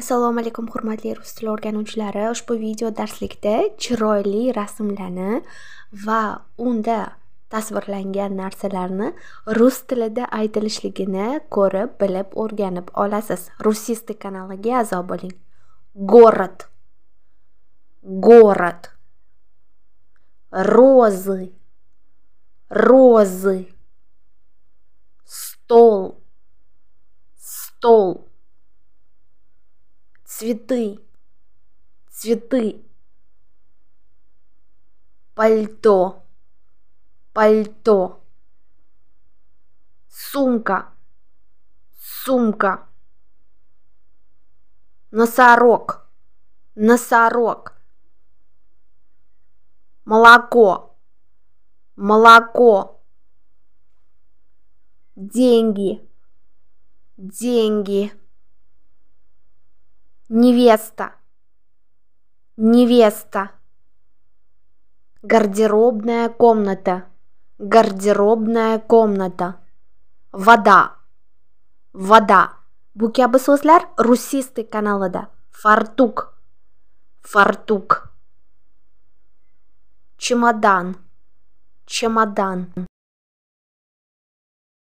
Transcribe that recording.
assalomu alaykum hurmatli rus tili o'rganuvchilari ushbu video darslikda chiroyli rasmlarni va unda tasvirlangan narsalarni rus tilida aytilishligini ko'rib bilib o'rganib olasiz rusisti kanaliga a'zo bo'ling город город розы розы стол цветы, цветы, пальто, пальто, сумка, сумка, носорог, носорог, молоко, молоко, деньги, деньги невеста, невеста. Гардеробная комната, гардеробная комната. Вода, вода. Букябы сослар русисты каналада. Фартук, фартук. Чемодан, чемодан.